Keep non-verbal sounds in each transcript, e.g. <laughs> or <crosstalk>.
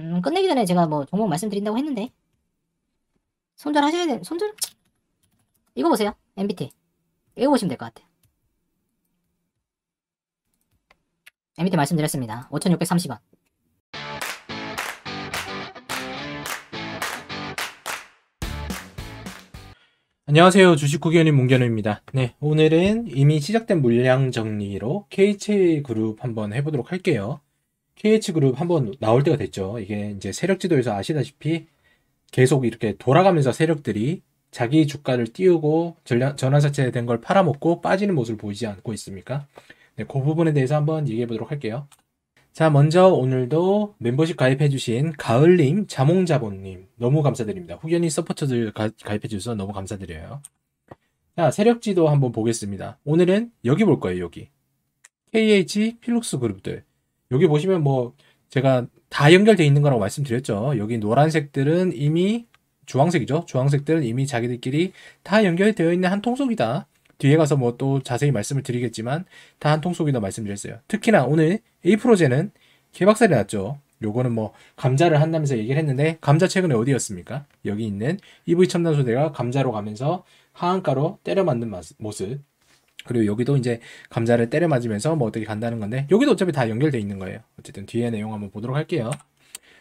음, 끝내기 전에 제가 뭐 종목 말씀드린다고 했는데 손절 하셔야 돼. 손절? 이거 보세요. MBT. 이거 보시면 될 것 같아요. MBT 말씀드렸습니다. 5,630원. 안녕하세요. 주식구견인 문견우입니다. 네, 오늘은 이미 시작된 물량 정리로 KH 그룹 한번 해보도록 할게요. KH그룹 한번 나올 때가 됐죠. 이게 이제 세력 지도에서 아시다시피 계속 이렇게 돌아가면서 세력들이 자기 주가를 띄우고 전환사채 된걸 팔아먹고 빠지는 모습을 보이지 않고 있습니까? 네, 그 부분에 대해서 한번 얘기해 보도록 할게요. 자, 먼저 오늘도 멤버십 가입해주신 가을님, 자몽자본님, 너무 감사드립니다. 후견이 서포터들 가입해주셔서 너무 감사드려요. 자, 세력지도 한번 보겠습니다. 오늘은 여기 볼 거예요, 여기. KH 필룩스 그룹들. 여기 보시면 뭐 제가 다 연결되어 있는 거라고 말씀드렸죠. 여기 노란색들은 이미 주황색이죠. 주황색들은 이미 자기들끼리 다 연결되어 있는 한 통속이다. 뒤에 가서 뭐 또 자세히 말씀을 드리겠지만 다 한 통속이다 말씀드렸어요. 특히나 오늘 A프로제는 개박살이 났죠. 요거는 뭐 감자를 한다면서 얘기를 했는데 감자 최근에 어디였습니까? 여기 있는 EV 첨단 소재가 감자로 가면서 하한가로 때려 맞는 모습 그리고 여기도 이제 감자를 때려 맞으면서 뭐 어떻게 간다는 건데 여기도 어차피 다 연결돼 있는 거예요. 어쨌든 뒤에 내용 한번 보도록 할게요.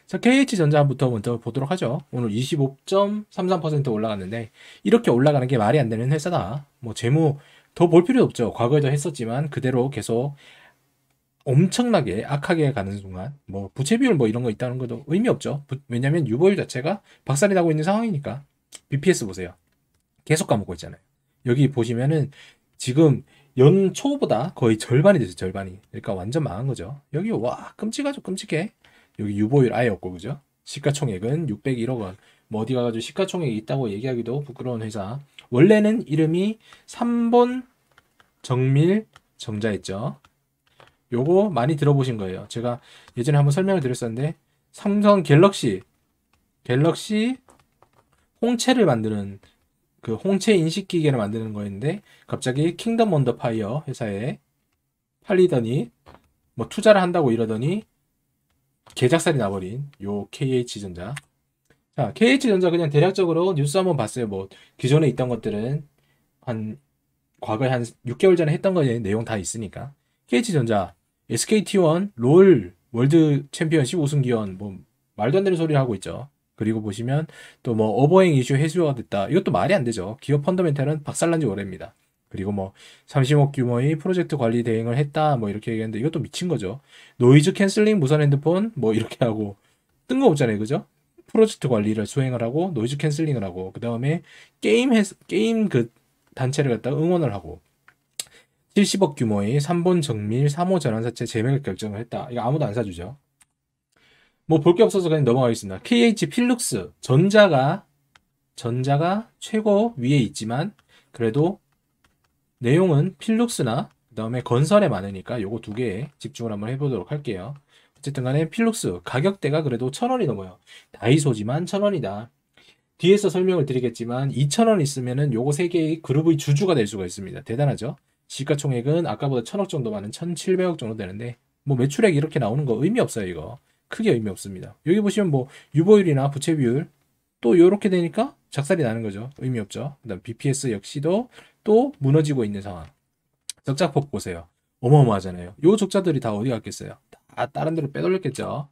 자, KH전자부터 먼저 보도록 하죠. 오늘 25.33% 올라갔는데 이렇게 올라가는 게 말이 안 되는 회사다. 뭐 재무 더 볼 필요 없죠. 과거에도 했었지만 그대로 계속 엄청나게 악하게 가는 순간 뭐 부채 비율 뭐 이런 거 있다는 것도 의미 없죠. 부, 왜냐면 유보율 자체가 박살이 나고 있는 상황이니까. BPS 보세요. 계속 까먹고 있잖아요. 여기 보시면은 지금 연초보다 거의 절반이 됐어요. 절반이. 그러니까 완전 망한 거죠. 여기 와 끔찍하죠. 끔찍해. 여기 유보율 아예 없고 그죠? 시가총액은 601억 원. 뭐 어디 가가지고 시가총액이 있다고 얘기하기도 부끄러운 회사. 원래는 이름이 3번 정밀 정자였죠. 요거 많이 들어보신 거예요. 제가 예전에 한번 설명을 드렸었는데 삼성 갤럭시 갤럭시 홍채를 만드는 그 홍채 인식 기계를 만드는 거였는데 갑자기 킹덤 원더 파이어 회사에 팔리더니 뭐 투자를 한다고 이러더니 개작살이 나버린 요 KH전자. 자, KH전자 그냥 대략적으로 뉴스 한번 봤어요. 뭐 기존에 있던 것들은 한 과거에 한 6개월 전에 했던 거에 내용 다 있으니까. KH전자, SKT1, 롤 월드 챔피언1 5승 기원 뭐 말도 안 되는 소리를 하고 있죠. 그리고 보시면 또 뭐 어버행 이슈 해소가 됐다. 이것도 말이 안 되죠. 기업 펀더멘탈은 박살난 지 오래입니다. 그리고 뭐 30억 규모의 프로젝트 관리 대행을 했다. 뭐 이렇게 얘기했는데 이것도 미친 거죠. 노이즈 캔슬링 무선 핸드폰 뭐 이렇게 하고 뜬금없잖아요. 그죠? 프로젝트 관리를 수행을 하고 노이즈 캔슬링을 하고 그다음에 게임 해, 게임 그 단체를 갖다가 응원을 하고 70억 규모의 3번 정밀 3호 전환사채 재매 결정을 했다. 이거 아무도 안 사주죠. 뭐볼게 없어서 그냥 넘어가겠습니다. KH 필룩스 전자가 전자가 최고 위에 있지만 그래도 내용은 필룩스나 그 다음에 건설에 많으니까 요거 두 개에 집중을 한번 해보도록 할게요. 어쨌든 간에 필룩스 가격대가 그래도 천원이 넘어요. 다이소지만 천원이다. 뒤에서 설명을 드리겠지만 2천원 있으면은 요거 세 개의 그룹의 주주가 될 수가 있습니다. 대단하죠? 시가총액은 아까보다 천억 정도 많은 1,700억 정도 되는데 뭐 매출액 이렇게 나오는 거 의미 없어요, 이거. 크게 의미 없습니다. 여기 보시면 뭐 유보율이나 부채 비율 또 이렇게 되니까 작살이 나는 거죠. 의미 없죠. 그다음 BPS 역시도 또 무너지고 있는 상황. 적자폭 보세요. 어마어마하잖아요. 요 적자들이 다 어디 갔겠어요? 다 다른 데로 빼돌렸겠죠.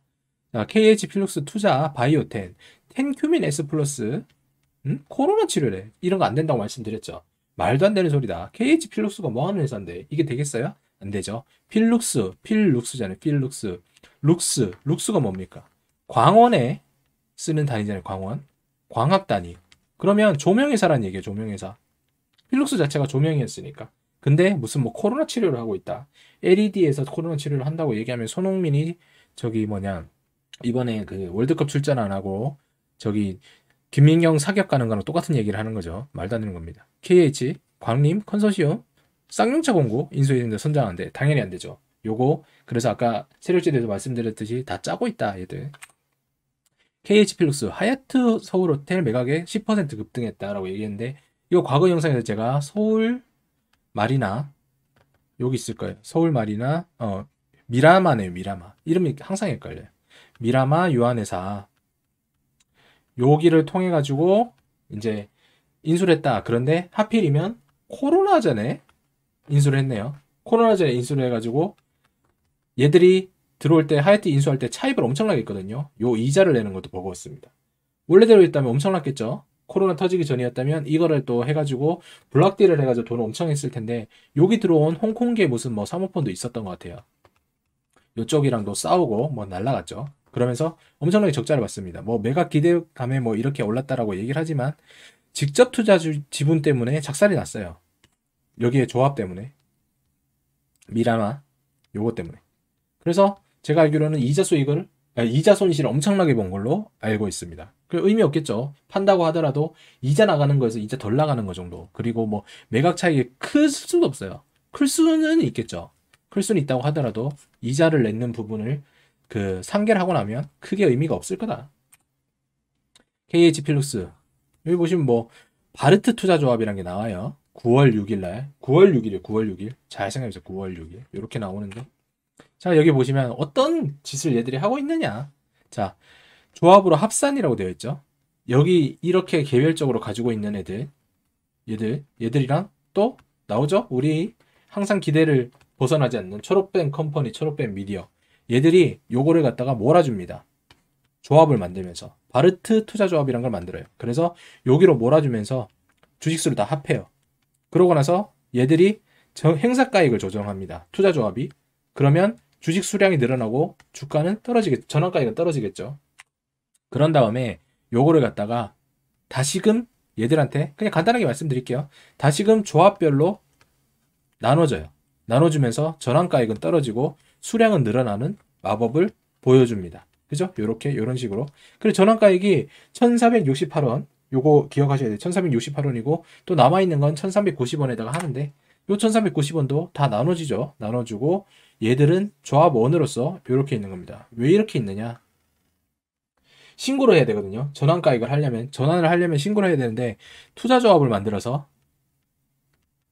자, KH 필록스 투자 바이오텐, 텐큐민 S 플러스, 음? 코로나 치료래. 이런 거 안 된다고 말씀드렸죠. 말도 안 되는 소리다. KH 필록스가 뭐 하는 회사인데 이게 되겠어요? 안 되죠. 필룩스, 필룩스잖아요. 필룩스. 룩스, 룩스가 뭡니까? 광원에 쓰는 단위잖아요. 광원. 광학 단위. 그러면 조명회사란 얘기예요. 조명회사. 필룩스 자체가 조명이었으니까. 근데 무슨 뭐 코로나 치료를 하고 있다. LED에서 코로나 치료를 한다고 얘기하면 손흥민이 저기 뭐냐 이번에 그 월드컵 출전 안 하고 저기 김민경 사격 가는 거랑 똑같은 얘기를 하는 거죠. 말도 안 되는 겁니다. KH 광림 컨소시엄 쌍용차 공고 인수인데 선정하는데 당연히 안 되죠. 요거 그래서 아까 세력제대해서 말씀드렸듯이 다 짜고 있다 얘들. KH필룩스 하얏트 서울호텔 매각에 10% 급등했다라고 얘기했는데 이거 과거 영상에서 제가 서울 마리나 여기 있을 거예요. 서울 마리나 어 미라마네요. 미라마 이름이 항상 헷갈려요. 미라마 유한회사 여기를 통해 가지고 이제 인수를 했다. 그런데 하필이면 코로나 전에 인수를 했네요. 코로나 전에 인수를 해가지고 얘들이 들어올 때 하이트 인수할 때 차입을 엄청나게 했거든요. 요 이자를 내는 것도 버거웠습니다. 원래대로 있다면 엄청났겠죠. 코로나 터지기 전이었다면 이거를 또 해가지고 블락딜을 해가지고 돈을 엄청 했을 텐데 여기 들어온 홍콩계 무슨 뭐 사모펀도 있었던 것 같아요. 요쪽이랑도 싸우고 뭐 날라갔죠. 그러면서 엄청나게 적자를 봤습니다. 뭐 매각 기대감에 뭐 이렇게 올랐다라고 얘기를 하지만 직접 투자 지분 때문에 작살이 났어요. 여기에 조합 때문에 미라마 요거 때문에 그래서 제가 알기로는 이자수 익을 아, 이자 손실을 엄청나게 본 걸로 알고 있습니다. 그 의미 없겠죠. 판다고 하더라도 이자 나가는 거에서 이자 덜 나가는 거 정도. 그리고 뭐 매각 차이이클 수도 없어요. 클 수는 있겠죠. 클 수는 있다고 하더라도 이자를 냈는 부분을 그 상계를 하고 나면 크게 의미가 없을 거다. KH 필룩스 여기 보시면 뭐 바르트 투자조합이란 게 나와요. 9월 6일 날 9월 6일이에요 9월 6일 잘 생각해보세요 9월 6일 이렇게 나오는데 자 여기 보시면 어떤 짓을 얘들이 하고 있느냐 자 조합으로 합산이라고 되어 있죠 여기 이렇게 개별적으로 가지고 있는 애들 얘들 얘들이랑 또 나오죠 우리 항상 기대를 벗어나지 않는 초록뱀 컴퍼니 초록뱀 미디어 얘들이 요거를 갖다가 몰아줍니다 조합을 만들면서 바르트 투자조합이란 걸 만들어요 그래서 여기로 몰아주면서 주식수를 다 합해요 그러고 나서 얘들이 행사가액을 조정합니다. 투자조합이. 그러면 주식 수량이 늘어나고 주가는 떨어지겠죠. 전환가액은 떨어지겠죠. 그런 다음에 요거를 갖다가 다시금 얘들한테 그냥 간단하게 말씀드릴게요. 다시금 조합별로 나눠져요 나눠주면서 전환가액은 떨어지고 수량은 늘어나는 마법을 보여줍니다. 그죠? 요렇게 요런 식으로. 그리고 전환가액이 1468원 요거 기억하셔야 돼요. 1368원이고 또 남아있는 건 1390원에다가 하는데 요 1390원도 다 나눠지죠. 나눠주고 얘들은 조합원으로서 이렇게 있는 겁니다. 왜 이렇게 있느냐? 신고를 해야 되거든요. 전환가액을 하려면 전환을 하려면 신고를 해야 되는데 투자조합을 만들어서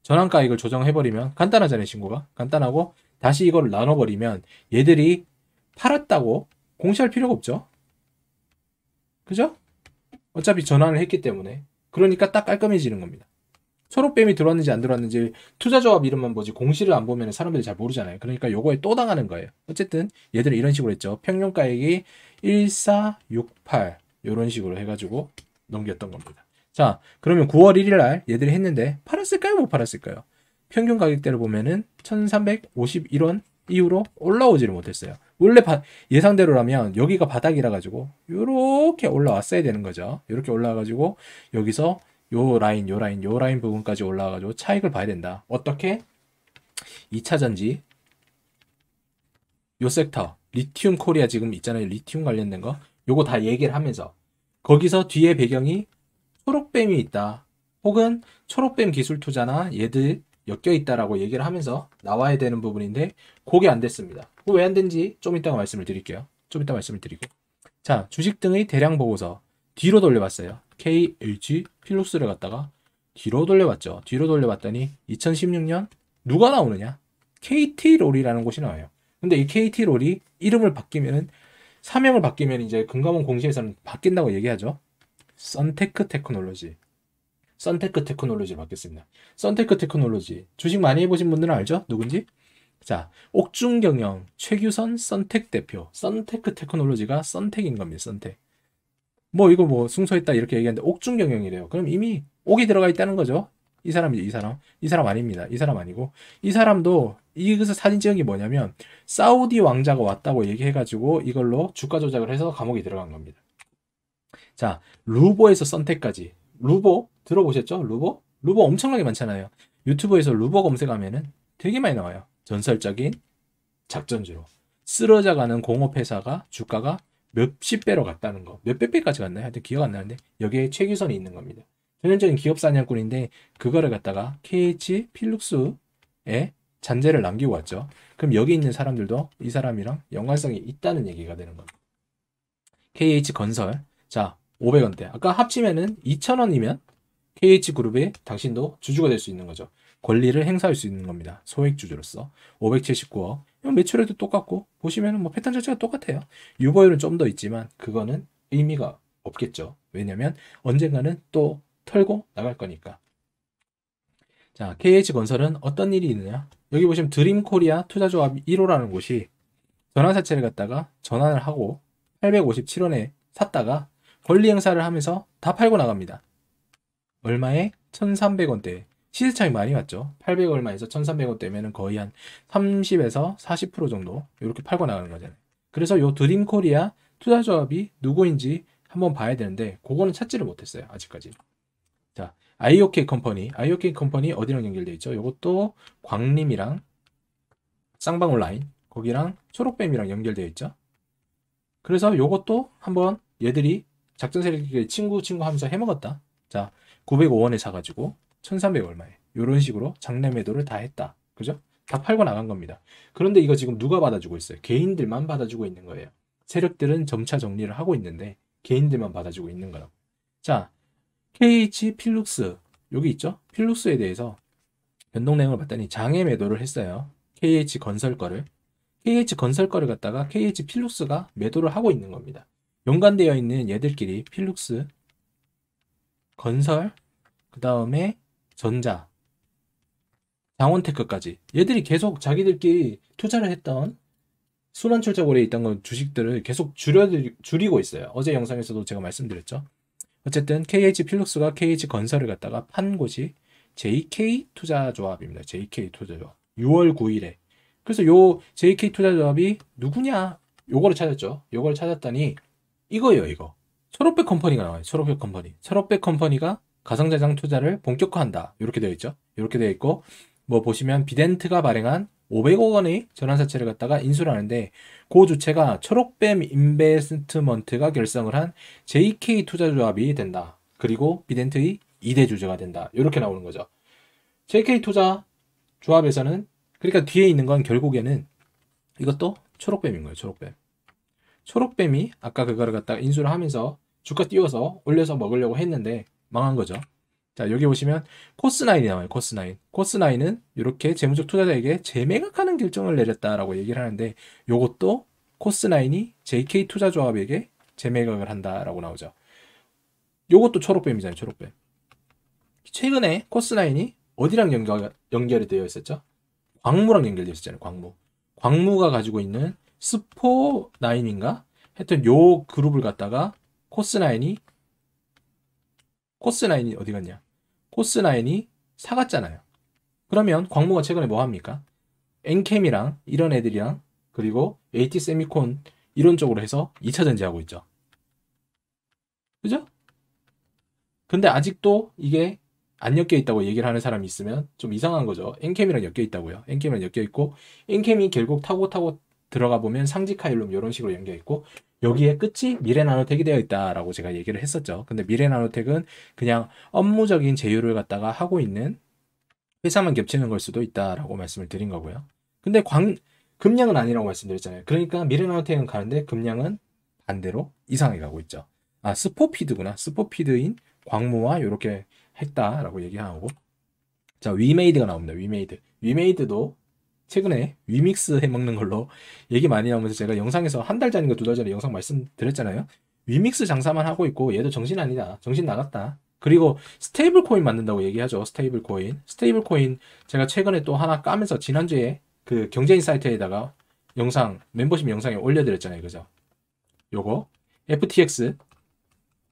전환가액을 조정해버리면 간단하잖아요. 신고가 간단하고 다시 이걸 나눠버리면 얘들이 팔았다고 공시할 필요가 없죠. 그죠? 어차피 전환을 했기 때문에 그러니까 딱 깔끔해지는 겁니다. 초록뱀이 들어왔는지 안 들어왔는지 투자조합 이름만 보지 공시를 안 보면 사람들이 잘 모르잖아요. 그러니까 요거에 또 당하는 거예요. 어쨌든 얘들은 이런 식으로 했죠. 평균가액이 1468 요런 식으로 해가지고 넘겼던 겁니다. 자 그러면 9월 1일 날 얘들이 했는데 팔았을까요? 못 팔았을까요? 평균 가격대를 보면은 1351원 이후로 올라오지를 못했어요. 원래 바, 예상대로라면 여기가 바닥이라 가지고 이렇게 올라왔어야 되는 거죠. 이렇게 올라와 가지고 여기서 요 라인, 요 라인, 요 라인 부분까지 올라와 가지고 차익을 봐야 된다. 어떻게? 2차 전지 요 섹터 리튬 코리아 지금 있잖아요. 리튬 관련된 거. 요거 다 얘기를 하면서 거기서 뒤에 배경이 초록뱀이 있다. 혹은 초록뱀 기술 투자나 얘들 엮여 있다라고 얘기를 하면서 나와야 되는 부분인데 그게 안 됐습니다. 왜안 된지 좀 이따가 말씀을 드릴게요. 좀 이따 말씀을 드리고 자 주식 등의 대량 보고서 뒤로 돌려봤어요. KH 필록스를 갖다가 뒤로 돌려봤죠. 뒤로 돌려봤더니 2016년 누가 나오느냐? KT 롤이라는 곳이 나와요. 근데 이 KT 롤이 이름을 바뀌면은 사명을 바뀌면 이제 금감원 공시에서는 바뀐다고 얘기하죠. 선테크 테크놀로지. 선테크 테크놀로지로 바뀌습니다 선테크 테크놀로지 주식 많이 해보신 분들은 알죠? 누군지? 자, 옥중경영 최규선 선택 대표 선테크 테크놀로지가 선택인 겁니다. 선택. 뭐 이거 뭐 승소했다 이렇게 얘기하는데 옥중경영이래요. 그럼 이미 옥이 들어가 있다는 거죠. 이 사람이죠. 이 사람. 이 사람 아닙니다. 이 사람 아니고 이 사람도 이것서 사진 찍은 게 뭐냐면 사우디 왕자가 왔다고 얘기해가지고 이걸로 주가 조작을 해서 감옥에 들어간 겁니다. 자, 루보에서 선택까지 루보 들어보셨죠? 루보? 루보 엄청나게 많잖아요. 유튜브에서 루보 검색하면은 되게 많이 나와요. 전설적인 작전주로 쓰러져 가는 공업 회사가 주가가 몇십 배로 갔다는 거. 몇백 배까지 갔나요? 하여튼 기억 안 나는데 여기에 최규선이 있는 겁니다. 전형적인 기업 사냥꾼인데 그거를 갖다가 KH 필룩스에 잔재를 남기고 왔죠. 그럼 여기 있는 사람들도 이 사람이랑 연관성이 있다는 얘기가 되는 겁니다. KH 건설. 자, 500원대. 아까 합치면은 2,000원이면 KH그룹의 당신도 주주가 될 수 있는 거죠. 권리를 행사할 수 있는 겁니다. 소액주주로서. 579억. 매출에도 똑같고, 보시면은 뭐 패턴 자체가 똑같아요. 유보율은 좀 더 있지만, 그거는 의미가 없겠죠. 왜냐면 언젠가는 또 털고 나갈 거니까. 자, KH건설은 어떤 일이 있느냐? 여기 보시면 드림코리아 투자조합 1호라는 곳이 전환사채를 갖다가 전환을 하고 857원에 샀다가 권리 행사를 하면서 다 팔고 나갑니다. 얼마에? 1300원대. 시세차이 많이 왔죠. 800 얼마에서 1300원대면 거의 한 30에서 40% 정도 이렇게 팔고 나가는 거잖아요. 그래서 요 드림코리아 투자조합이 누구인지 한번 봐야 되는데 그거는 찾지를 못했어요. 아직까지. 자, IOK 컴퍼니. IOK 컴퍼니 어디랑 연결되어 있죠? 요것도 광림이랑 쌍방 온라인 거기랑 초록뱀이랑 연결되어 있죠. 그래서 요것도 한번 얘들이 작전 세력끼 친구 친구 하면서 해먹었다. 자, 905원에 사가지고 1300 얼마에 이런 식으로 장래 매도를 다 했다. 그죠? 다 팔고 나간 겁니다. 그런데 이거 지금 누가 받아주고 있어요? 개인들만 받아주고 있는 거예요. 세력들은 점차 정리를 하고 있는데 개인들만 받아주고 있는 거라고. 자, KH 필룩스 여기 있죠? 필룩스에 대해서 변동내용을 봤더니 장애 매도를 했어요. KH 건설 거를. KH 건설 거를 갖다가 KH 필룩스가 매도를 하고 있는 겁니다. 연관되어 있는 얘들끼리 필룩스 건설 그 다음에 전자 장원테크까지 얘들이 계속 자기들끼리 투자를 했던 순환출자고리에 있던 건 주식들을 계속 줄여 줄이고 있어요. 어제 영상에서도 제가 말씀드렸죠. 어쨌든 KH 필룩스가 KH 건설을 갖다가 판 곳이 JK 투자조합입니다. JK 투자조합 6월 9일에 그래서 요 JK 투자조합이 누구냐 요거를 찾았죠. 요걸 찾았다니 이거예요, 이거. 초록백 컴퍼니가 나와요. 초록백 컴퍼니. 초록백 컴퍼니가 가상자산 투자를 본격화한다. 이렇게 되어 있죠. 이렇게 되어 있고 뭐 보시면 비덴트가 발행한 500억 원의 전환사채를 갖다가 인수를 하는데 그 주체가 초록뱀 인베스트먼트가 결성을 한 JK 투자조합이 된다. 그리고 비덴트의 2대 주주가 된다. 이렇게 나오는 거죠. JK 투자 조합에서는 그러니까 뒤에 있는 건 결국에는 이것도 초록뱀인 거예요. 초록뱀. 초록뱀이 아까 그거를 갖다가 인수를 하면서 주가 띄워서 올려서 먹으려고 했는데 망한 거죠. 자 여기 보시면 코스9이 나와요. 코스9. 나 코스9은 나 이렇게 재무적 투자자에게 재매각하는 결정을 내렸다라고 얘기를 하는데 요것도 코스나인이 JK투자조합에게 재매각을 한다라고 나오죠. 요것도 초록뱀이잖아요. 초록뱀. 최근에 코스나인이 어디랑 연결, 연결이 되어 있었죠? 광무랑 연결되어 있었잖아요. 광무. 광무가 가지고 있는 스포 나인인가? 하여튼 요 그룹을 갖다가 코스 나인이 코스 나인이 어디 갔냐? 코스 나인이 사갔잖아요. 그러면 광무가 최근에 뭐 합니까? 엔캠이랑 이런 애들이랑 그리고 AT 세미콘 이런 쪽으로 해서 2차 전지하고 있죠. 그죠? 근데 아직도 이게 안 엮여 있다고 얘기를 하는 사람이 있으면 좀 이상한 거죠. 엔캠이랑 엮여 있다고요. 엔캠이랑 엮여 있고 엔캠이 결국 타고 타고 들어가 보면 상지카일룸 이런 식으로 연결 있고 여기에 끝이 미래 나노텍이 되어 있다라고 제가 얘기를 했었죠. 근데 미래 나노텍은 그냥 업무적인 제휴를 갖다가 하고 있는 회사만 겹치는 걸 수도 있다라고 말씀을 드린 거고요. 근데 광 금량은 아니라고 말씀드렸잖아요. 그러니까 미래 나노텍은 가는데 금량은 반대로 이상이 가고 있죠. 아 스포피드구나. 스포피드인 광무와 이렇게 했다라고 얘기하고 자 위메이드가 나옵니다. 위메이드 위메이드도 최근에 위믹스 해먹는 걸로 얘기 많이 나오면서 제가 영상에서 한 달 전인가 두 달 전에 영상 말씀드렸잖아요. 위믹스 장사만 하고 있고 얘도 정신 아니다. 정신 나갔다. 그리고 스테이블 코인 만든다고 얘기하죠. 스테이블 코인. 스테이블 코인 제가 최근에 또 하나 까면서 지난주에 그 경제인 사이트에다가 영상 멤버십 영상에 올려드렸잖아요. 그죠? 요거 FTX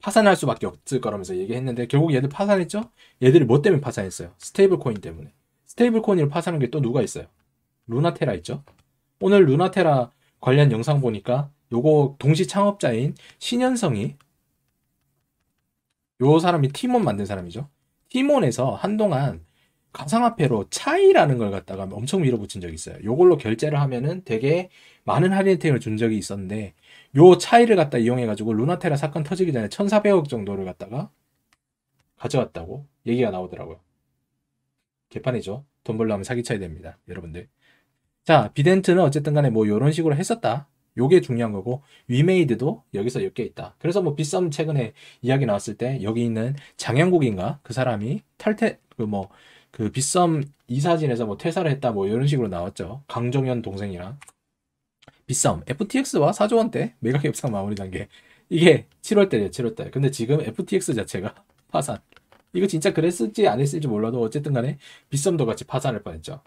파산할 수밖에 없을 거라면서 얘기했는데 결국 얘들 파산했죠? 얘들이 뭐 때문에 파산했어요? 스테이블 코인 때문에. 스테이블 코인을 파산한 게 또 누가 있어요? 루나테라 있죠. 오늘 루나테라 관련 영상 보니까 요거 동시 창업자인 신현성이 요 사람이 티몬 만든 사람이죠. 티몬에서 한동안 가상화폐로 차이라는 걸 갖다가 엄청 밀어붙인 적이 있어요. 요걸로 결제를 하면은 되게 많은 할인 혜택을 준 적이 있었는데 요 차이를 갖다 이용해가지고 루나테라 사건 터지기 전에 1,400억 정도를 갖다가 가져왔다고 얘기가 나오더라고요. 개판이죠. 돈 벌려면 사기쳐야 됩니다. 여러분들. 자, 비덴트는 어쨌든 간에 뭐 이런 식으로 했었다. 요게 중요한 거고 위메이드도 여기서 엮여 있다. 그래서 뭐 비썸 최근에 이야기 나왔을 때 여기 있는 장영국인가 그 사람이 탈퇴 그 뭐 그 비썸 뭐, 그 이사진에서 뭐 퇴사를 했다 뭐 이런 식으로 나왔죠. 강정현 동생이랑 비썸 FTX와 사조 원대 매각 협상 마무리 단계 이게 7월 달이에요 7월 달. 근데 지금 FTX 자체가 <laughs> 파산. 이거 진짜 그랬을지 안 했을지 몰라도 어쨌든 간에 비썸도 같이 파산할 뻔했죠.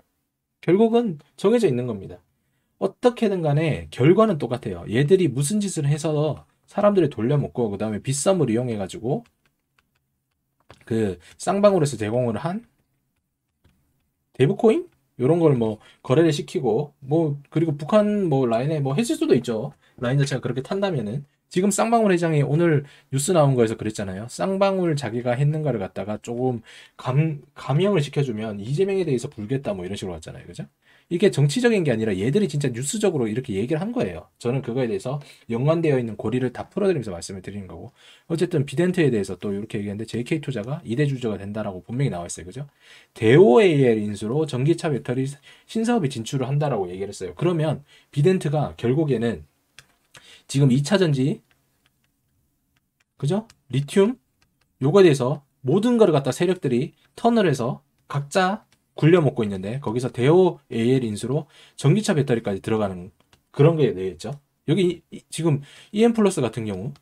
결국은 정해져 있는 겁니다. 어떻게든 간에 결과는 똑같아요. 얘들이 무슨 짓을 해서 사람들이 돌려먹고 그 다음에 빗썸을 이용해가지고 그 쌍방울에서 제공을 한 데브코인? 이런 걸 뭐 거래를 시키고 뭐 그리고 북한 뭐 라인에 뭐해줄 수도 있죠. 라인 자체가 그렇게 탄다면은 지금 쌍방울 회장이 오늘 뉴스 나온 거에서 그랬잖아요. 쌍방울 자기가 했는가를 갖다가 조금 감, 감형을 시켜주면 이재명에 대해서 불겠다 뭐 이런 식으로 왔잖아요. 그죠? 이게 정치적인 게 아니라 얘들이 진짜 뉴스적으로 이렇게 얘기를 한 거예요. 저는 그거에 대해서 연관되어 있는 고리를 다 풀어드리면서 말씀을 드리는 거고. 어쨌든 비덴트에 대해서 또 이렇게 얘기했는데 JK 투자가 이대 주주가 된다라고 분명히 나와 있어요. 그죠? 대오AL 인수로 전기차 배터리 신사업에 진출을 한다라고 얘기를 했어요. 그러면 비덴트가 결국에는 지금 2차전지 그죠? 리튬 요거에 대해서 모든 거를 갖다 세력들이 터널에서 각자 굴려 먹고 있는데 거기서 대오 AL 인수로 전기차 배터리까지 들어가는 그런 거에 대해있죠 여기 지금 EM 플러스 같은 경우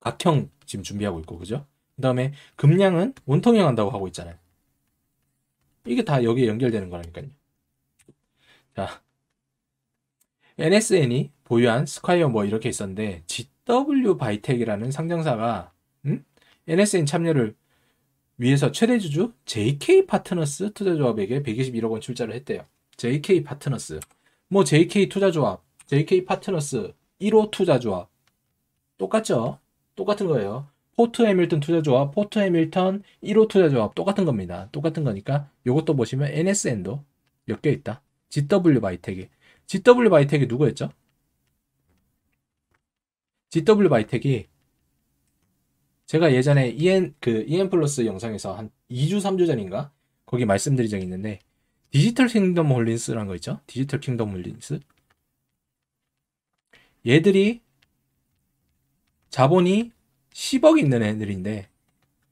각형 지금 준비하고 있고 그죠? 그 다음에 금량은 원통형 한다고 하고 있잖아요. 이게 다 여기에 연결되는 거라니까요. 자, NSN이 보유한 스콰이어 뭐 이렇게 있었는데 GW 바이텍이라는 상장사가 음? NSN 참여를 위해서 최대 주주 JK 파트너스 투자조합에게 121억 원 출자를 했대요. JK 파트너스. 뭐 JK 투자조합, JK 파트너스 1호 투자조합 똑같죠? 똑같은 거예요. 포트 해밀턴 투자조합, 포트 해밀턴 1호 투자조합 똑같은 겁니다. 똑같은 거니까 이것도 보시면 NSN도 엮여 있다. GW 바이텍이 GW 바이텍이 누구였죠? GW 바이텍이 제가 예전에 EN 그 EN 플러스 영상에서 한 2주 3주 전인가 거기 말씀드린 적이 있는데 디지털 킹덤 홀린스라는 거 있죠? 디지털 킹덤 홀린스 얘들이 자본이 10억 있는 애들인데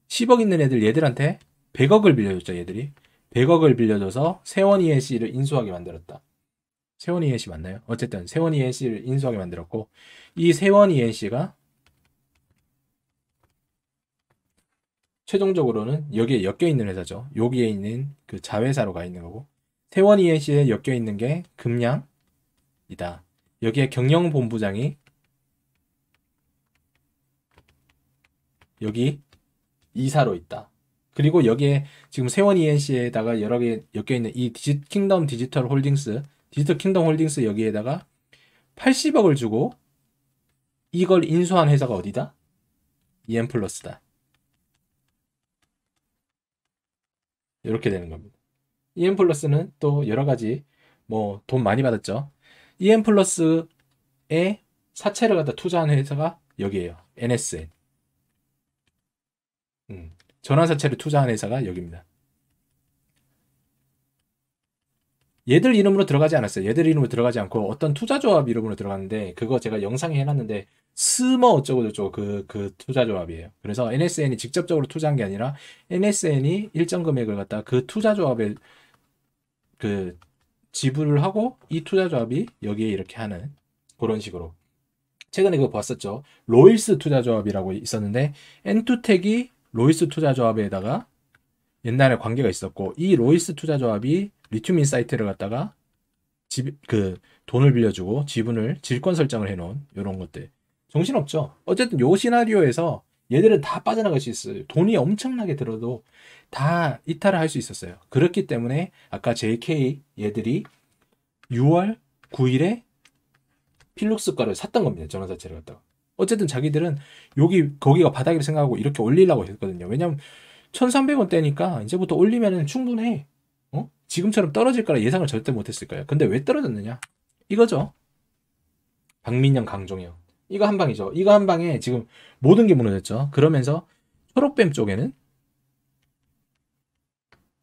10억 있는 애들 얘들한테 100억을 빌려줬죠 얘들이 100억을 빌려줘서 세원 ENC를 인수하게 만들었다 세원이 예 c 맞나요? 어쨌든 세원이 예 c 를 인수하게 만들었고 이 세원이 예 c 가 최종적으로는 여기에 엮여 있는 회사죠. 여기에 있는 그 자회사로 가 있는 거고 세원이 예 c 에 엮여 있는 게 금량이다. 여기에 경영본부장이 여기 이사로 있다. 그리고 여기에 지금 세원 ENC에다가 여러 개 엮여 있는 이 디지, 킹덤 디지털 홀딩스 디지털 킹덤 홀딩스 여기에다가 80억을 주고 이걸 인수한 회사가 어디다? EM 플러스다. 이렇게 되는 겁니다. EM 플러스는 또 여러 가지 뭐 돈 많이 받았죠. EM 플러스에 사채를 갖다 투자한 회사가 여기에요. NSN. 음, 전환사채를 투자한 회사가 여기입니다. 얘들 이름으로 들어가지 않았어요. 얘들 이름으로 들어가지 않고 어떤 투자조합 이름으로 들어갔는데 그거 제가 영상에 해놨는데 스머 어쩌고 저쩌고 그, 그 투자조합이에요. 그래서 NSN이 직접적으로 투자한 게 아니라 NSN이 일정 금액을 갖다 그 투자조합에 그 지불을 하고 이 투자조합이 여기에 이렇게 하는 그런 식으로 최근에 그거 봤었죠. 로일스 투자조합이라고 있었는데 엔투텍이 로이스 투자조합에다가 옛날에 관계가 있었고 이 로이스 투자조합이 리튬 인사이트를 갖다가 집 그 돈을 빌려주고 지분을 질권 설정을 해놓은 이런 것들 정신없죠. 어쨌든 요 시나리오에서 얘들은 다 빠져나갈 수 있어요. 돈이 엄청나게 들어도 다 이탈을 할 수 있었어요. 그렇기 때문에 아까 JK 얘들이 6월 9일에 필룩스 과를 샀던 겁니다. 전환 자체를 갖다가. 어쨌든 자기들은 여기 거기가 바닥이라고 생각하고 이렇게 올리려고 했거든요. 왜냐면 1300원대니까 이제부터 올리면 충분해. 어? 지금처럼 떨어질 거라 예상을 절대 못했을 거예요. 근데 왜 떨어졌느냐? 이거죠. 박민영, 강종영. 이거 한 방이죠. 이거 한 방에 지금 모든 게 무너졌죠. 그러면서 초록뱀 쪽에는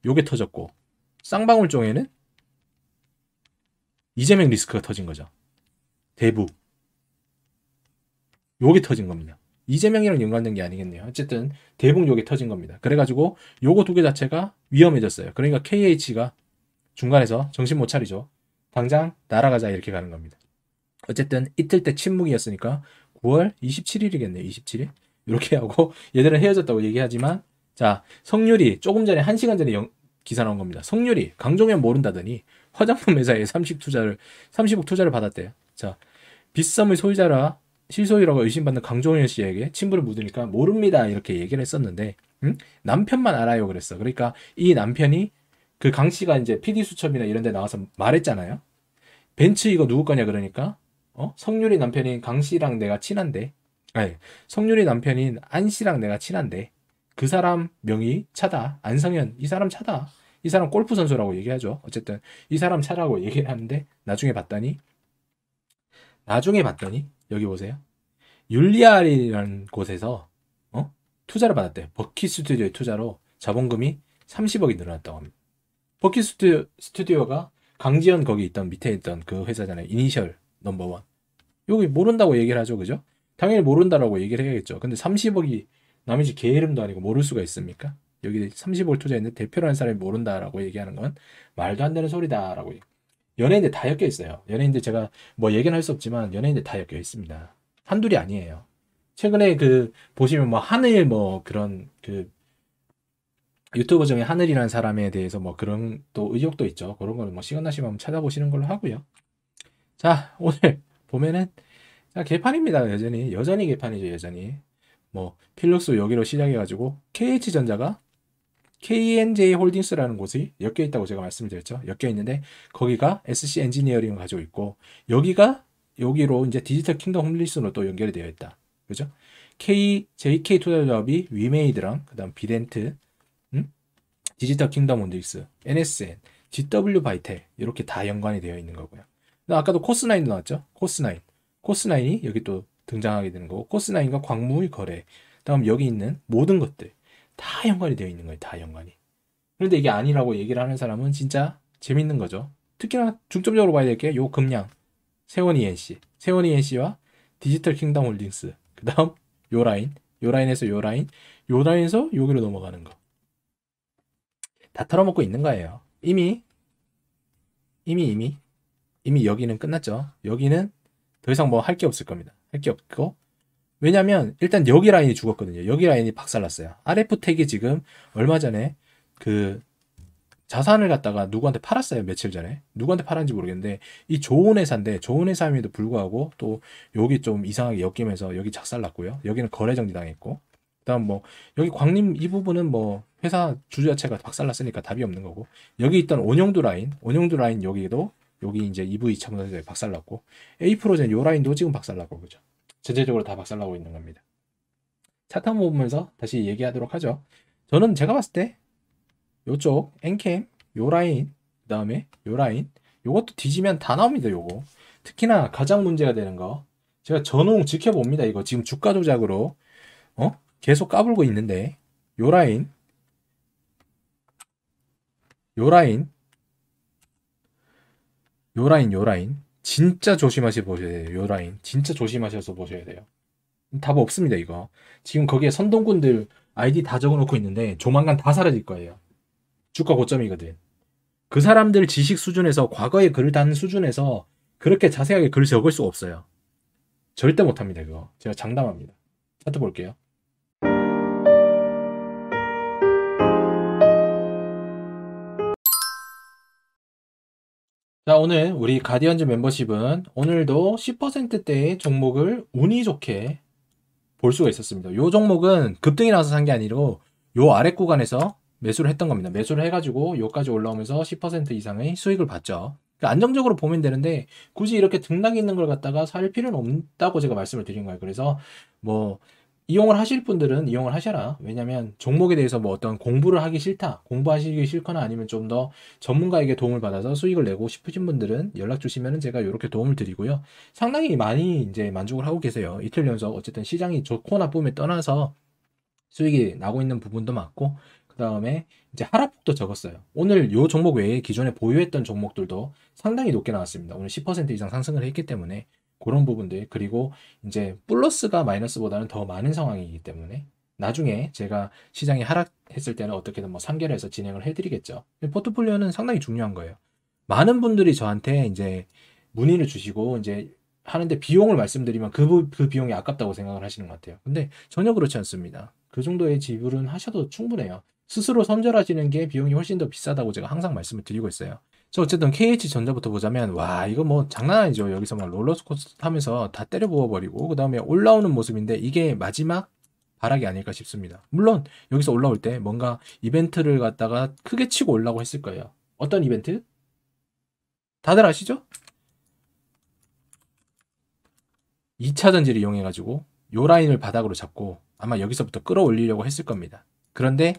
요게 터졌고 쌍방울 쪽에는 이재명 리스크가 터진 거죠. 대부. 요게 터진 겁니다. 이재명이랑 연관된 게 아니겠네요. 어쨌든 대북 요게 터진 겁니다. 그래가지고 요거 두 개 자체가 위험해졌어요. 그러니까 KH가 중간에서 정신 못 차리죠. 당장 날아가자 이렇게 가는 겁니다. 어쨌든 이틀 때 침묵이었으니까 9월 27일이겠네요. 27일 이렇게 하고 얘들은 헤어졌다고 얘기하지만 자 성률이 조금 전에 1시간 전에 영, 기사 나온 겁니다. 성률이 강종현 모른다더니 화장품 회사에 30 투자를 30억 투자를 받았대요. 자 빗썸의 소유자라 실소유라고 의심받는 강종현 씨에게 친구를 묻으니까 모릅니다 이렇게 얘기를 했었는데 음? 남편만 알아요 그랬어. 그러니까 이 남편이 그 강 씨가 이제 PD 수첩이나 이런 데 나와서 말했잖아요. 벤츠 이거 누구 거냐 그러니까 어? 성률이 남편인 강 씨랑 내가 친한데 아니 성률이 남편인 안 씨랑 내가 친한데 그 사람 명의 차다 안성현 이 사람 차다 이 사람 골프 선수라고 얘기하죠. 어쨌든 이 사람 차라고 얘기하는데 나중에 봤더니 나중에 봤더니 여기 보세요. 율리알이라는 곳에서 어? 투자를 받았대요. 버키 스튜디오의 투자로 자본금이 30억이 늘어났다고 합니다. 버키 스튜디오, 스튜디오가 강지현 거기 있던 밑에 있던 그 회사잖아요. 이니셜 넘버원. 여기 모른다고 얘기를 하죠. 그죠? 당연히 모른다라고 얘기를 해야겠죠. 근데 30억이 남의 집개 이름도 아니고 모를 수가 있습니까? 여기 30억을 투자했는데 대표라는 사람이 모른다라고 얘기하는 건 말도 안 되는 소리다라고 얘기해요. 연예인들 다 엮여 있어요. 연예인들 제가 뭐예견할수 없지만 연예인들 다 엮여 있습니다. 한둘이 아니에요. 최근에 그 보시면 뭐 하늘 뭐 그런 그 유튜버 중에 하늘이라는 사람에 대해서 뭐 그런 또 의혹도 있죠. 그런 거는 뭐 시간 나시면 한번 찾아보시는 걸로 하고요. 자 오늘 <laughs> 보면은 자 개판입니다. 여전히 여전히 개판이죠. 여전히 뭐 필록스 여기로 시작해가지고 KH전자가 KNJ 홀딩스라는 곳이 엮여 있다고 제가 말씀을 드렸죠. 엮여 있는데 거기가 SC 엔지니어링을 가지고 있고 여기가 여기로 이제 디지털 킹덤 홈리스로 또 연결이 되어 있다. 그죠? K, JK 투자조합이 위메이드랑 그다음 비덴트, 음? 디지털 킹덤 홈리스, NSN, GW 바이텔 이렇게 다 연관이 되어 있는 거고요. 아까도 코스나인 나왔죠? 코스나인. 코스나인이 여기 또 등장하게 되는 거고 코스나인과 광무의 거래. 다음 여기 있는 모든 것들 다 연관이 되어 있는 거예요. 다 연관이. 그런데 이게 아니라고 얘기를 하는 사람은 진짜 재밌는 거죠. 특히나 중점적으로 봐야 될 게 요 금량, 세원 ENC, 세원 ENC와 디지털 킹덤 홀딩스, 그 다음 요 라인, 요 라인에서 요 라인, 요 라인에서 여기로 넘어가는 거. 다 털어먹고 있는 거예요. 이미, 이미, 이미, 이미 여기는 끝났죠. 여기는 더 이상 뭐 할 게 없을 겁니다. 할 게 없고, 왜냐면 일단 여기 라인이 죽었거든요. 여기 라인이 박살났어요. RF 택이 지금 얼마 전에 그 자산을 갖다가 누구한테 팔았어요. 며칠 전에. 누구한테 팔았는지 모르겠는데 이 좋은 회사인데 좋은 회사임에도 불구하고 또 여기 좀 이상하게 엮이면서 여기 작살났고요. 여기는 거래 정지 당했고 그다음 뭐 여기 광림 이 부분은 뭐 회사 주주 자체가 박살났으니까 답이 없는 거고 여기 있던 온영두 라인 온영두 라인 여기도 여기 이제 EV 2차 문화재에 박살났고 A 프로젠 요 라인도 지금 박살났고 그죠. 전체적으로 다 박살나고 있는 겁니다. 차트 한번 보면서 다시 얘기하도록 하죠. 저는 제가 봤을 때 요쪽 엔캠 요 라인 그 다음에 요 라인 요것도 뒤지면 다 나옵니다 요거 특히나 가장 문제가 되는 거 제가 전홍 지켜봅니다 이거 지금 주가 조작으로 어 계속 까불고 있는데 요 라인 요 라인 요 라인 요 라인 진짜 조심하시 보셔야 돼요. 요 라인 진짜 조심하셔서 보셔야 돼요. 답 없습니다 이거. 지금 거기에 선동군들 아이디 다 적어놓고 있는데 조만간 다 사라질 거예요. 주가 고점이거든. 그 사람들 지식 수준에서 과거에 글을 다는 수준에서 그렇게 자세하게 글을 적을 수가 없어요. 절대 못합니다 그거. 제가 장담합니다. 차트 볼게요. 자, 오늘 우리 가디언즈 멤버십은 오늘도 10%대의 종목을 운이 좋게 볼 수가 있었습니다. 이 종목은 급등이 나서 산 게 아니고 요 아래 구간에서 매수를 했던 겁니다. 매수를 해가지고 요까지 올라오면서 10% 이상의 수익을 봤죠. 그러니까 안정적으로 보면 되는데 굳이 이렇게 등락이 있는 걸 갖다가 살 필요는 없다고 제가 말씀을 드린 거예요. 그래서 뭐 이용을 하실 분들은 이용을 하셔라. 왜냐면 종목에 대해서 뭐 어떤 공부를 하기 싫다, 공부하시기 싫거나 아니면 좀 더 전문가에게 도움을 받아서 수익을 내고 싶으신 분들은 연락 주시면 제가 이렇게 도움을 드리고요. 상당히 많이 이제 만족을 하고 계세요. 이틀 연속 어쨌든 시장이 좋고 나쁨에 떠나서 수익이 나고 있는 부분도 많고 그 다음에 이제 하락폭도 적었어요. 오늘 요 종목 외에 기존에 보유했던 종목들도 상당히 높게 나왔습니다. 오늘 10% 이상 상승을 했기 때문에 그런 부분들 그리고 이제 플러스가 마이너스보다는 더 많은 상황이기 때문에 나중에 제가 시장이 하락했을 때는 어떻게든 뭐 상계해서 진행을 해드리겠죠. 포트폴리오는 상당히 중요한 거예요. 많은 분들이 저한테 이제 문의를 주시고 이제 하는데 비용을 말씀드리면 그, 그 비용이 아깝다고 생각을 하시는 것 같아요. 근데 전혀 그렇지 않습니다. 그 정도의 지불은 하셔도 충분해요. 스스로 선절하시는 게 비용이 훨씬 더 비싸다고 제가 항상 말씀을 드리고 있어요. 저 어쨌든 KH전자부터 보자면 와 이거 뭐 장난 아니죠. 여기서 막 롤러스코스터 타면서 다 때려 부어버리고 그 다음에 올라오는 모습인데 이게 마지막 바락이 아닐까 싶습니다. 물론 여기서 올라올 때 뭔가 이벤트를 갖다가 크게 치고 올라고 했을 거예요. 어떤 이벤트? 다들 아시죠? 2차 전지를 이용해가지고 요 라인을 바닥으로 잡고 아마 여기서부터 끌어올리려고 했을 겁니다. 그런데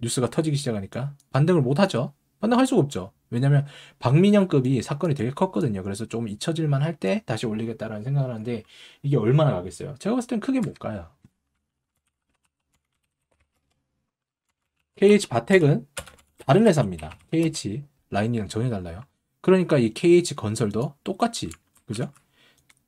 뉴스가 터지기 시작하니까 반등을 못하죠. 반등할 수가 없죠. 왜냐면 박민영급이 사건이 되게 컸거든요. 그래서 좀 잊혀질만 할 때 다시 올리겠다라는 생각을 하는데 이게 얼마나 가겠어요? 제가 봤을 땐 크게 못 가요. KH 바텍은 다른 회사입니다. KH 라인이랑 전혀 달라요. 그러니까 이 KH 건설도 똑같이 그죠?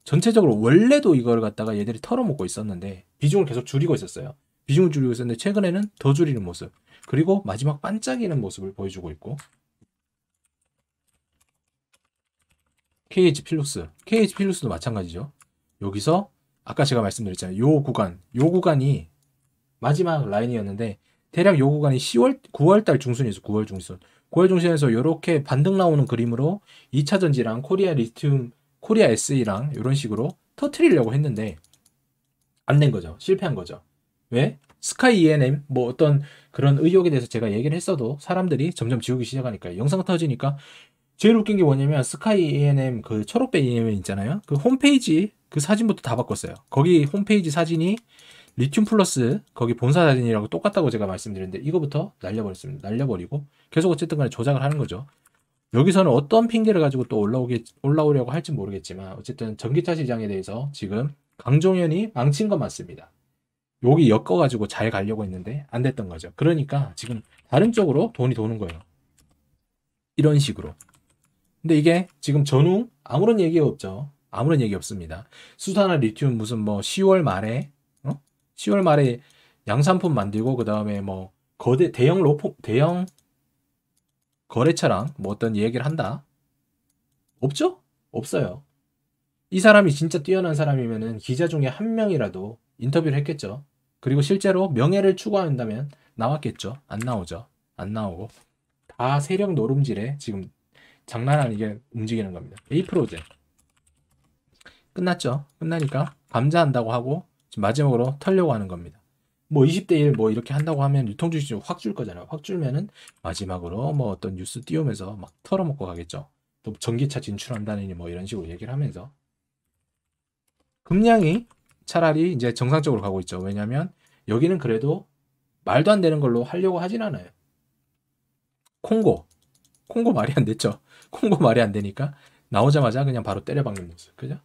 전체적으로 원래도 이걸 갖다가 얘들이 털어먹고 있었는데 비중을 계속 줄이고 있었어요. 비중을 줄이고 있었는데 최근에는 더 줄이는 모습. 그리고 마지막 반짝이는 모습을 보여주고 있고 KH 필룩스 KH 필룩스도 마찬가지죠 여기서 아까 제가 말씀드렸잖아요 요 구간 요 구간이 마지막 라인이었는데 대략 요 구간이 10월 9월달 중순에서 9월 중순 9월 중순에서 이렇게 반등 나오는 그림으로 2차 전지랑 코리아 리튬 코리아 SE랑 이런 식으로 터트리려고 했는데 안 된 거죠 실패한 거죠 왜 스카이 ENM 뭐 어떤 그런 의혹에 대해서 제가 얘기를 했어도 사람들이 점점 지우기 시작하니까 영상 터지니까 제일 웃긴 게 뭐냐면 스카이 ENM 그 초록배 ENM 있잖아요. 그 홈페이지 그 사진부터 다 바꿨어요. 거기 홈페이지 사진이 리튬 플러스 거기 본사 사진이라고 똑같다고 제가 말씀드렸는데 이거부터 날려버렸습니다. 날려버리고 계속 어쨌든 간에 조작을 하는 거죠. 여기서는 어떤 핑계를 가지고 또 올라오게 올라오려고 할지 모르겠지만 어쨌든 전기차 시장에 대해서 지금 강종현이 망친 건 맞습니다. 여기 엮어가지고 잘 가려고 했는데 안 됐던 거죠. 그러니까 지금 다른 쪽으로 돈이 도는 거예요. 이런 식으로. 근데 이게 지금 전후 아무런 얘기 없죠. 아무런 얘기 없습니다. 수산화 리튬 무슨 뭐 10월 말에 어? 10월 말에 양산품 만들고 그 다음에 뭐 거대 대형 로포 대형 거래처랑 뭐 어떤 얘기를 한다 없죠? 없어요. 이 사람이 진짜 뛰어난 사람이면은 기자 중에 한 명이라도 인터뷰를 했겠죠. 그리고 실제로 명예를 추구한다면 나왔겠죠. 안 나오죠. 안 나오고 다 세력 노름질에 지금 장난 아니게 움직이는 겁니다. A 프로젠 끝났죠. 끝나니까 감자한다고 하고 지금 마지막으로 털려고 하는 겁니다. 뭐 20대 1 뭐 이렇게 한다고 하면 유통주식 좀확줄 거잖아요. 확 줄면은 마지막으로 뭐 어떤 뉴스 띄우면서 막 털어먹고 가겠죠. 또 전기차 진출한다니뭐 이런 식으로 얘기를 하면서 금량이 차라리 이제 정상적으로 가고 있죠. 왜냐하면 여기는 그래도 말도 안 되는 걸로 하려고 하진 않아요. 콩고, 콩고 말이 안 됐죠. <laughs> 콩고 말이 안 되니까 나오자마자 그냥 바로 때려박는 모습, 그죠?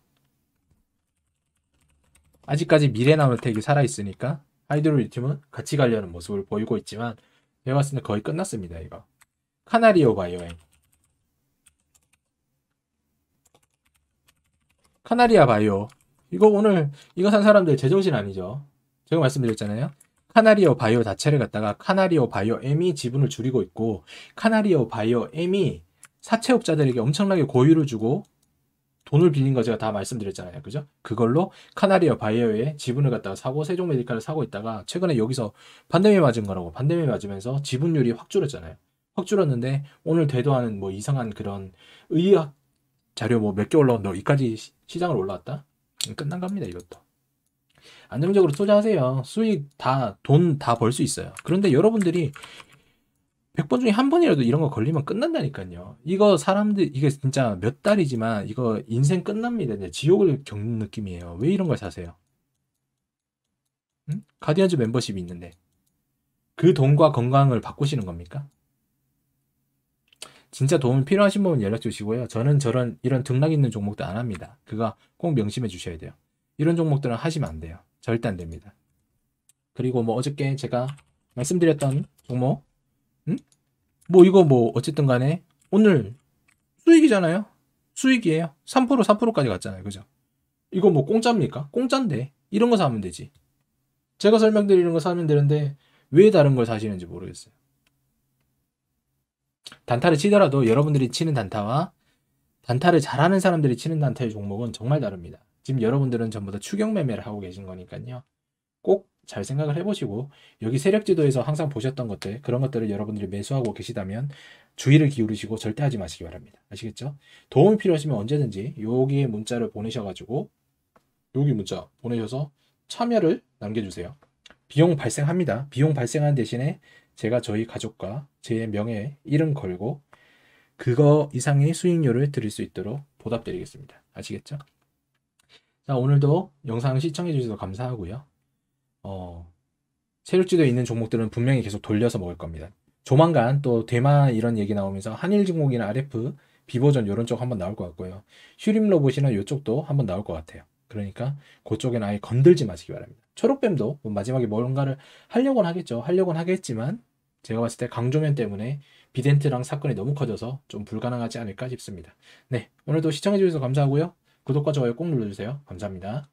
아직까지 미래나무텍이 살아있으니까 하이드로리튬은 같이 가려는 모습을 보이고 있지만 내가 봤을 때 거의 끝났습니다 이거 카나리오 바이오엠 카나리아 바이오 이거 오늘 이거 산 사람들 제정신 아니죠. 제가 말씀드렸잖아요. 카나리오 바이오 자체를 갖다가 카나리오 바이오 M이 지분을 줄이고 있고 카나리오 바이오 M이 사채업자들에게 엄청나게 고유를 주고 돈을 빌린 거 제가 다 말씀드렸잖아요. 그죠? 그걸로 카나리오 바이오의 지분을 갖다가 사고 세종 메디칼을 사고 있다가 최근에 여기서 반대매 맞은 거라고 반대매 맞으면서 지분율이 확 줄었잖아요. 확 줄었는데 오늘 대도하는 뭐 이상한 그런 의학 자료 뭐 몇 개 올라온다고 이까지 시장을 올라왔다? 끝난 겁니다 이것도 안정적으로 투자하세요 수익 다 돈 다 벌 수 있어요 그런데 여러분들이 100번 중에 한 번이라도 이런 거 걸리면 끝난다니까요 이거 사람들 이게 진짜 몇 달이지만 이거 인생 끝납니다 이 지옥을 겪는 느낌이에요 왜 이런 걸 사세요 응? 가디언즈 멤버십이 있는데 그 돈과 건강을 바꾸시는 겁니까? 진짜 도움이 필요하신 분은 연락 주시고요. 저는 저런 이런 등락 있는 종목들 안 합니다. 그거 꼭 명심해 주셔야 돼요. 이런 종목들은 하시면 안 돼요. 절대 안 됩니다. 그리고 뭐 어저께 제가 말씀드렸던 종목 응? 음? 뭐 이거 뭐 어쨌든 간에 오늘 수익이잖아요. 수익이에요. 3% 4%까지 갔잖아요. 그죠? 이거 뭐 공짜입니까? 공짜인데 이런 거 사면 되지. 제가 설명드리는 거 사면 되는데 왜 다른 걸 사시는지 모르겠어요. 단타를 치더라도 여러분들이 치는 단타와 단타를 잘하는 사람들이 치는 단타의 종목은 정말 다릅니다. 지금 여러분들은 전부 다 추격 매매를 하고 계신 거니까요. 꼭 잘 생각을 해보시고 여기 세력 지도에서 항상 보셨던 것들 그런 것들을 여러분들이 매수하고 계시다면 주의를 기울이시고 절대 하지 마시기 바랍니다. 아시겠죠? 도움이 필요하시면 언제든지 여기에 문자를 보내셔가지고 여기 문자 보내셔서 참여를 남겨주세요. 비용 발생합니다. 비용 발생한 대신에 제가 저희 가족과 제 명예에 이름 걸고 그거 이상의 수익료를 드릴 수 있도록 보답드리겠습니다. 아시겠죠? 자, 오늘도 영상 시청해 주셔서 감사하고요. 어, 체류지도에 있는 종목들은 분명히 계속 돌려서 먹을 겁니다. 조만간 또 대만 이런 얘기 나오면서 한일 증목이나 RF, 비보전 이런 쪽 한번 나올 것 같고요. 슈림 로봇이나 이쪽도 한번 나올 것 같아요. 그러니까 그쪽엔 아예 건들지 마시기 바랍니다. 초록뱀도 뭐 마지막에 뭔가를 하려곤 하겠죠. 하려곤 하겠지만 제가 봤을 때 강조면 때문에 비덴트랑 사건이 너무 커져서 좀 불가능하지 않을까 싶습니다. 네, 오늘도 시청해주셔서 감사하고요. 구독과 좋아요 꼭 눌러주세요. 감사합니다.